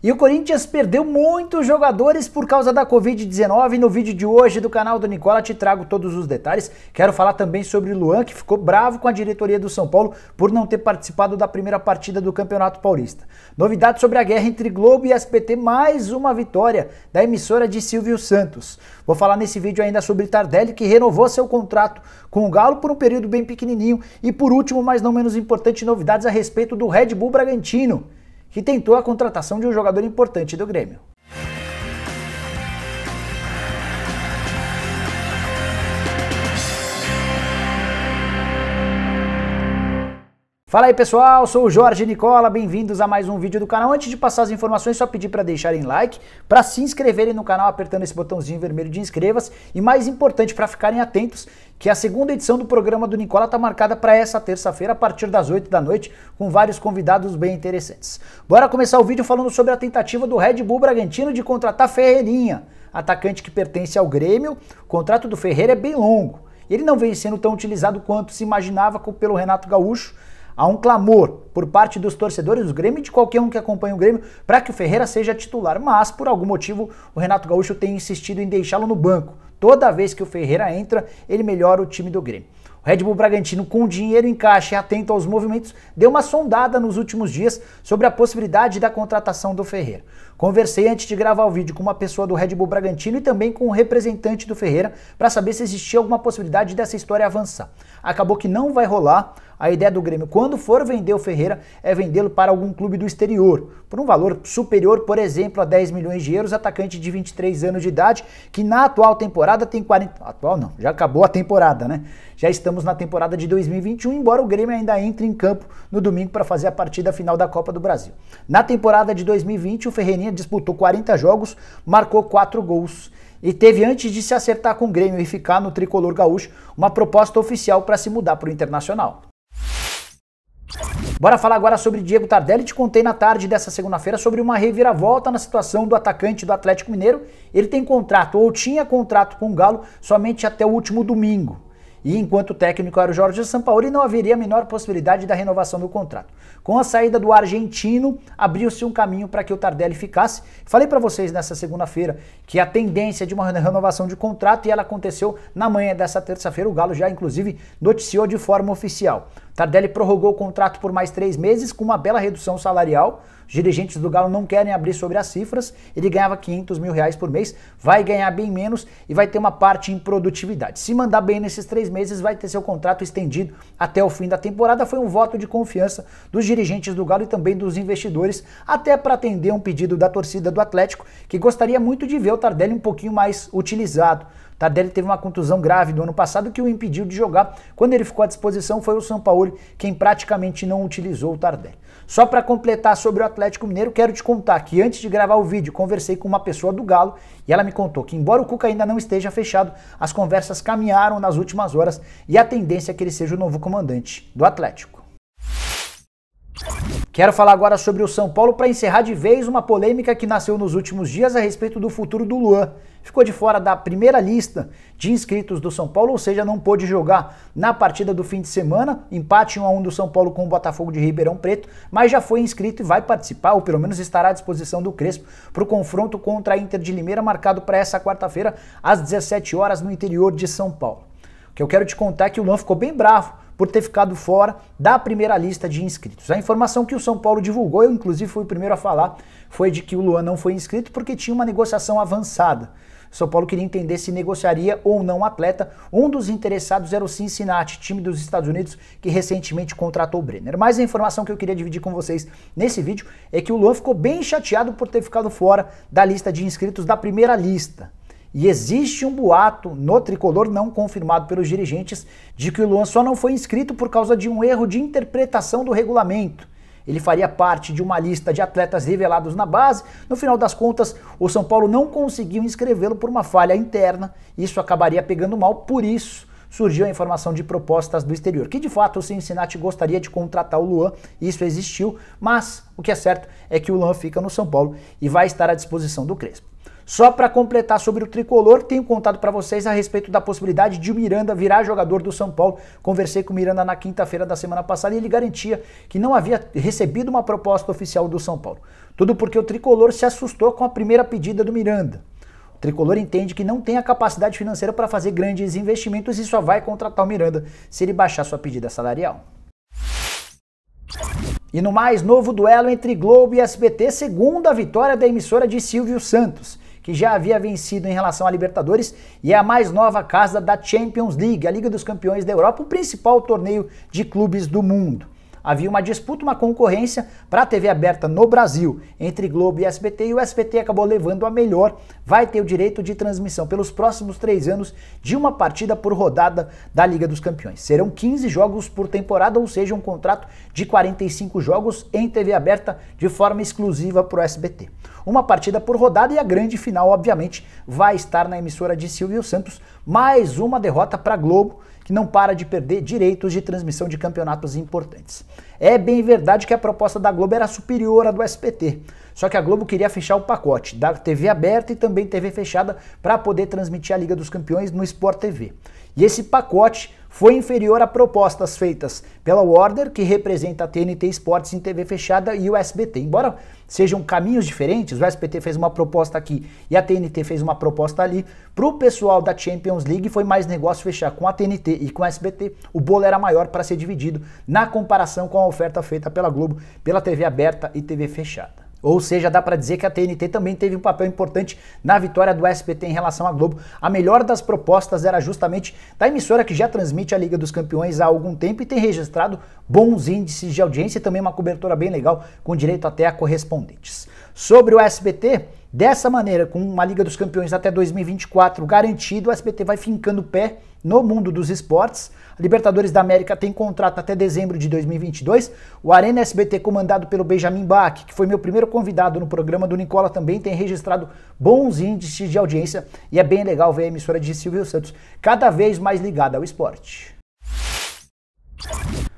E o Corinthians perdeu muitos jogadores por causa da Covid-19. No vídeo de hoje do canal do Nicola te trago todos os detalhes. Quero falar também sobre o Luan, que ficou bravo com a diretoria do São Paulo por não ter participado da primeira partida do Campeonato Paulista. Novidade sobre a guerra entre Globo e SPT, mais uma vitória da emissora de Silvio Santos. Vou falar nesse vídeo ainda sobre Tardelli, que renovou seu contrato com o Galo por um período bem pequenininho. E por último, mas não menos importante, novidades a respeito do Red Bull Bragantino que tentou a contratação de um jogador importante do Grêmio. Fala aí pessoal, sou o Jorge Nicola, bem-vindos a mais um vídeo do canal. Antes de passar as informações, só pedir para deixarem like, para se inscreverem no canal apertando esse botãozinho vermelho de inscreva-se e mais importante para ficarem atentos que a segunda edição do programa do Nicola está marcada para essa terça-feira a partir das 8 da noite com vários convidados bem interessantes. Bora começar o vídeo falando sobre a tentativa do Red Bull Bragantino de contratar Ferreirinha, atacante que pertence ao Grêmio. O contrato do Ferreira é bem longo. Ele não vem sendo tão utilizado quanto se imaginava pelo Renato Gaúcho Há um clamor por parte dos torcedores do Grêmio e de qualquer um que acompanha o Grêmio para que o Ferreira seja titular, mas por algum motivo o Renato Gaúcho tem insistido em deixá-lo no banco. Toda vez que o Ferreira entra, ele melhora o time do Grêmio. O Red Bull Bragantino, com dinheiro em caixa e atento aos movimentos, deu uma sondada nos últimos dias sobre a possibilidade da contratação do Ferreira. Conversei antes de gravar o vídeo com uma pessoa do Red Bull Bragantino e também com um representante do Ferreira para saber se existia alguma possibilidade dessa história avançar. Acabou que não vai rolar, a ideia do Grêmio, quando for vender o Ferreira, é vendê-lo para algum clube do exterior, por um valor superior, por exemplo, a 10 milhões de euros, atacante de 23 anos de idade, que na atual temporada tem 40. Atual não, já acabou a temporada, né? Já estamos na temporada de 2021, embora o Grêmio ainda entre em campo no domingo para fazer a partida final da Copa do Brasil. Na temporada de 2020, o Ferreirinha disputou 40 jogos, marcou 4 gols e teve, antes de se acertar com o Grêmio e ficar no tricolor gaúcho, uma proposta oficial para se mudar para o Internacional. Bora falar agora sobre Diego Tardelli. Te contei na tarde dessa segunda-feira sobre uma reviravolta na situação do atacante do Atlético Mineiro. Ele tem contrato, ou tinha contrato com o Galo, somente até o último domingo. E enquanto o técnico era o Jorge Sampaoli, não haveria a menor possibilidade da renovação do contrato. Com a saída do argentino, abriu-se um caminho para que o Tardelli ficasse. Falei para vocês nessa segunda-feira que a tendência de uma renovação de contrato e ela aconteceu na manhã dessa terça-feira. O Galo já, inclusive, noticiou de forma oficial. Tardelli prorrogou o contrato por mais três meses com uma bela redução salarial. Os dirigentes do Galo não querem abrir sobre as cifras. Ele ganhava 500 mil reais por mês, vai ganhar bem menos e vai ter uma parte em produtividade. Se mandar bem nesses três meses, vai ter seu contrato estendido até o fim da temporada. Foi um voto de confiança dos dirigentes do Galo e também dos investidores, até para atender um pedido da torcida do Atlético, que gostaria muito de ver o Tardelli um pouquinho mais utilizado Tardelli teve uma contusão grave no ano passado que o impediu de jogar. Quando ele ficou à disposição foi o São Paulo quem praticamente não utilizou o Tardelli. Só para completar sobre o Atlético Mineiro, quero te contar que antes de gravar o vídeo, conversei com uma pessoa do Galo e ela me contou que embora o Cuca ainda não esteja fechado, as conversas caminharam nas últimas horas e a tendência é que ele seja o novo comandante do Atlético. Quero falar agora sobre o São Paulo para encerrar de vez uma polêmica que nasceu nos últimos dias a respeito do futuro do Luan. Ficou de fora da primeira lista de inscritos do São Paulo, ou seja, não pôde jogar na partida do fim de semana, empate 1 a 1 do São Paulo com o Botafogo de Ribeirão Preto, mas já foi inscrito e vai participar, ou pelo menos estará à disposição do Crespo para o confronto contra a Inter de Limeira marcado para essa quarta-feira às 17 horas no interior de São Paulo. O que eu quero te contar é que o Luan ficou bem bravo por ter ficado fora da primeira lista de inscritos. A informação que o São Paulo divulgou, eu inclusive fui o primeiro a falar, foi de que o Luan não foi inscrito porque tinha uma negociação avançada. O São Paulo queria entender se negociaria ou não o atleta. Um dos interessados era o Cincinnati, time dos Estados Unidos, que recentemente contratou o Brenner. Mas a informação que eu queria dividir com vocês nesse vídeo é que o Luan ficou bem chateado por ter ficado fora da lista de inscritos da primeira lista. E existe um boato no tricolor, não confirmado pelos dirigentes, de que o Luan só não foi inscrito por causa de um erro de interpretação do regulamento. Ele faria parte de uma lista de atletas revelados na base. No final das contas, o São Paulo não conseguiu inscrevê-lo por uma falha interna. Isso acabaria pegando mal, por isso surgiu a informação de propostas do exterior, que de fato o Cincinnati gostaria de contratar o Luan, isso existiu, mas o que é certo é que o Luan fica no São Paulo e vai estar à disposição do Crespo. Só para completar sobre o tricolor, tenho contado para vocês a respeito da possibilidade de o Miranda virar jogador do São Paulo. Conversei com o Miranda na quinta-feira da semana passada e ele garantia que não havia recebido uma proposta oficial do São Paulo. Tudo porque o tricolor se assustou com a primeira pedida do Miranda. O tricolor entende que não tem a capacidade financeira para fazer grandes investimentos e só vai contratar o Miranda se ele baixar sua pedida salarial. E no mais novo duelo entre Globo e SBT, segunda vitória da emissora de Silvio Santos que já havia vencido em relação à Libertadores e é a mais nova casa da Champions League, a Liga dos Campeões da Europa, o principal torneio de clubes do mundo. Havia uma disputa, uma concorrência para a TV aberta no Brasil entre Globo e SBT e o SBT acabou levando a melhor. Vai ter o direito de transmissão pelos próximos três anos de uma partida por rodada da Liga dos Campeões. Serão 15 jogos por temporada, ou seja, um contrato de 45 jogos em TV aberta de forma exclusiva para o SBT. Uma partida por rodada e a grande final, obviamente, vai estar na emissora de Silvio Santos. Mais uma derrota para Globo que não para de perder direitos de transmissão de campeonatos importantes. É bem verdade que a proposta da Globo era superior à do SPT. Só que a Globo queria fechar o pacote da TV aberta e também TV fechada para poder transmitir a Liga dos Campeões no Sport TV. E esse pacote foi inferior a propostas feitas pela Warner, que representa a TNT Sports em TV fechada, e o SBT. Embora sejam caminhos diferentes, o SBT fez uma proposta aqui e a TNT fez uma proposta ali, para o pessoal da Champions League foi mais negócio fechar com a TNT e com o SBT. O bolo era maior para ser dividido na comparação com a oferta feita pela Globo, pela TV aberta e TV fechada. Ou seja, dá para dizer que a TNT também teve um papel importante na vitória do SBT em relação à Globo. A melhor das propostas era justamente da emissora que já transmite a Liga dos Campeões há algum tempo e tem registrado bons índices de audiência e também uma cobertura bem legal, com direito até a correspondentes. Sobre o SBT, dessa maneira, com uma Liga dos Campeões até 2024 garantido, o SBT vai fincando o pé no mundo dos esportes. A Libertadores da América tem contrato até dezembro de 2022. O Arena SBT, comandado pelo Benjamin Bach, que foi meu primeiro convidado no programa do Nicola, também tem registrado bons índices de audiência e é bem legal ver a emissora de Silvio Santos cada vez mais ligada ao esporte.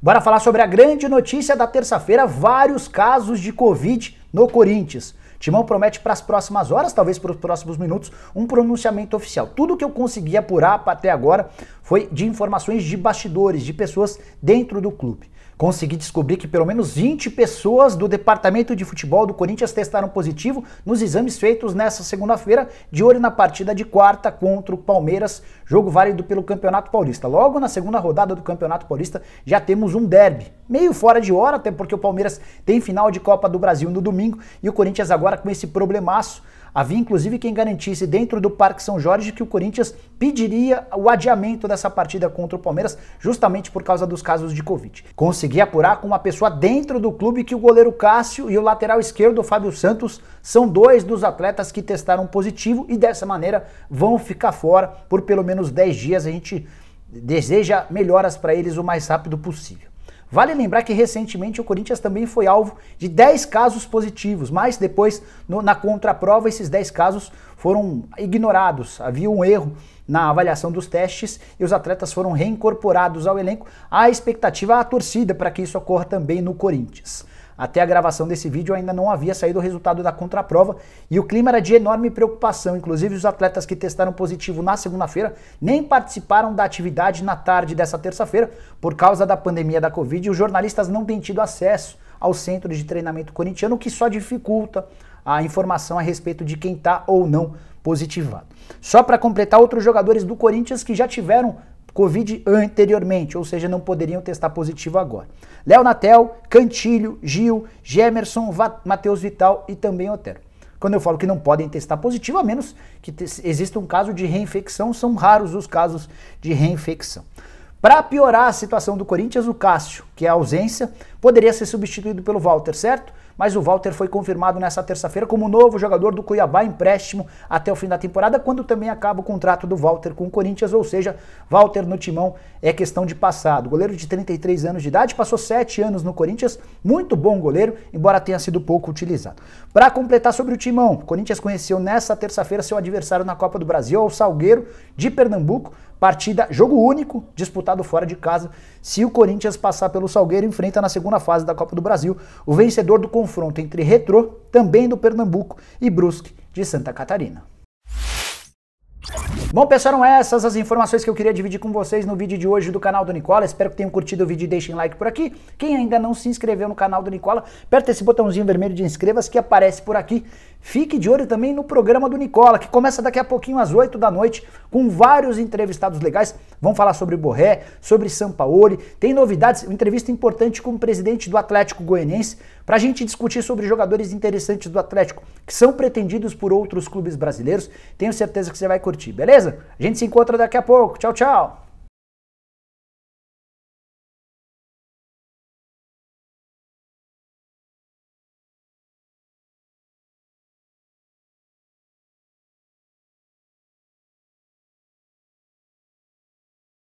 Bora falar sobre a grande notícia da terça-feira: vários casos de Covid no Corinthians. Timão promete para as próximas horas, talvez para os próximos minutos, um pronunciamento oficial. Tudo que eu consegui apurar até agora foi de informações de bastidores, de pessoas dentro do clube consegui descobrir que pelo menos 20 pessoas do departamento de futebol do Corinthians testaram positivo nos exames feitos nesta segunda-feira, de olho na partida de quarta contra o Palmeiras, jogo válido pelo Campeonato Paulista. Logo na segunda rodada do Campeonato Paulista já temos um derby, meio fora de hora, até porque o Palmeiras tem final de Copa do Brasil no domingo e o Corinthians agora com esse problemaço Havia inclusive quem garantisse dentro do Parque São Jorge que o Corinthians pediria o adiamento dessa partida contra o Palmeiras, justamente por causa dos casos de Covid. Consegui apurar com uma pessoa dentro do clube que o goleiro Cássio e o lateral esquerdo Fábio Santos são dois dos atletas que testaram positivo e dessa maneira vão ficar fora por pelo menos 10 dias. A gente deseja melhoras para eles o mais rápido possível. Vale lembrar que recentemente o Corinthians também foi alvo de 10 casos positivos, mas depois no, na contraprova esses 10 casos foram ignorados. Havia um erro na avaliação dos testes e os atletas foram reincorporados ao elenco. A expectativa à torcida para que isso ocorra também no Corinthians. Até a gravação desse vídeo ainda não havia saído o resultado da contraprova e o clima era de enorme preocupação. Inclusive, os atletas que testaram positivo na segunda-feira nem participaram da atividade na tarde dessa terça-feira por causa da pandemia da Covid e os jornalistas não têm tido acesso ao centro de treinamento corintiano, o que só dificulta a informação a respeito de quem está ou não positivado. Só para completar, outros jogadores do Corinthians que já tiveram Covid anteriormente, ou seja, não poderiam testar positivo agora. Léo Natel, Cantilho, Gil, Gemerson, Matheus Vital e também Otero. Quando eu falo que não podem testar positivo, a menos que exista um caso de reinfecção, são raros os casos de reinfecção. Para piorar a situação do Corinthians, o Cássio, que é a ausência, poderia ser substituído pelo Walter, certo? mas o Walter foi confirmado nessa terça-feira como novo jogador do Cuiabá empréstimo até o fim da temporada, quando também acaba o contrato do Walter com o Corinthians, ou seja, Walter no timão é questão de passado. Goleiro de 33 anos de idade, passou 7 anos no Corinthians, muito bom goleiro, embora tenha sido pouco utilizado. Para completar sobre o timão, o Corinthians conheceu nessa terça-feira seu adversário na Copa do Brasil, o Salgueiro de Pernambuco, Partida, jogo único, disputado fora de casa. Se o Corinthians passar pelo Salgueiro, enfrenta na segunda fase da Copa do Brasil o vencedor do confronto entre Retrô, também do Pernambuco, e Brusque, de Santa Catarina. Bom, pessoal, não essas as informações que eu queria dividir com vocês no vídeo de hoje do canal do Nicola. Espero que tenham curtido o vídeo e deixem like por aqui. Quem ainda não se inscreveu no canal do Nicola, aperta esse botãozinho vermelho de inscreva-se que aparece por aqui. Fique de olho também no programa do Nicola, que começa daqui a pouquinho às 8 da noite, com vários entrevistados legais. Vão falar sobre Borré, sobre Sampaoli, tem novidades, uma entrevista importante com o presidente do Atlético Goianiense, para a gente discutir sobre jogadores interessantes do Atlético que são pretendidos por outros clubes brasileiros. Tenho certeza que você vai curtir, beleza? Beleza? A gente se encontra daqui a pouco. Tchau, tchau.